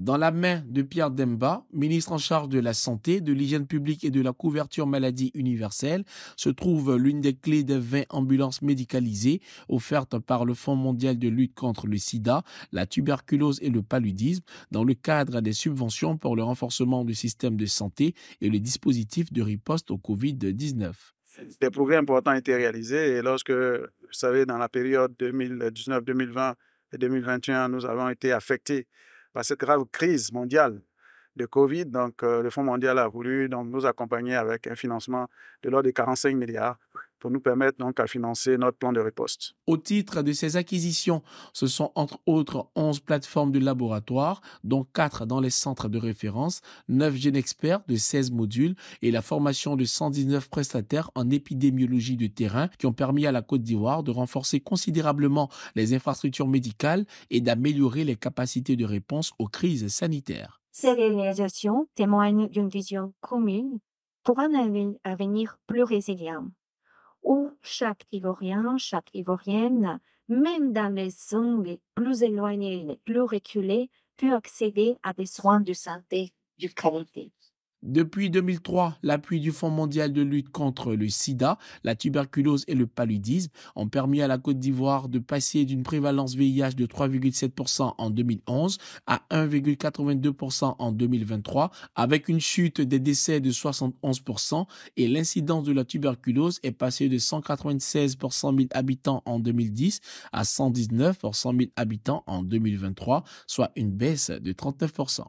dans la main de Pierre Demba, ministre en charge de la santé, de l'hygiène publique et de la couverture maladie universelle, se trouve l'une des clés des 20 ambulances médicalisées offertes par le Fonds mondial de lutte contre le sida, la tuberculose et le paludisme dans le cadre des subventions pour le renforcement du système de santé et les dispositifs de riposte au COVID-19. Des progrès importants ont été réalisés et lorsque, vous savez, dans la période 2019-2020 et 2021, nous avons été affectés par cette grave crise mondiale de Covid. Donc, euh, le Fonds mondial a voulu donc, nous accompagner avec un financement de l'ordre de 45 milliards pour nous permettre donc à financer notre plan de riposte. Au titre de ces acquisitions, ce sont entre autres 11 plateformes de laboratoire, dont 4 dans les centres de référence, 9 jeunes experts de 16 modules et la formation de 119 prestataires en épidémiologie de terrain qui ont permis à la Côte d'Ivoire de renforcer considérablement les infrastructures médicales et d'améliorer les capacités de réponse aux crises sanitaires. Ces réalisations témoignent d'une vision commune pour un avenir plus résilient où chaque Ivorien, chaque Ivorienne, même dans les zones les plus éloignées, les plus reculées, peut accéder à des soins de santé du qualité. Depuis 2003, l'appui du Fonds mondial de lutte contre le sida, la tuberculose et le paludisme ont permis à la Côte d'Ivoire de passer d'une prévalence VIH de 3,7% en 2011 à 1,82% en 2023, avec une chute des décès de 71% et l'incidence de la tuberculose est passée de 196 pour 100 000 habitants en 2010 à 119 pour 100 000 habitants en 2023, soit une baisse de 39%.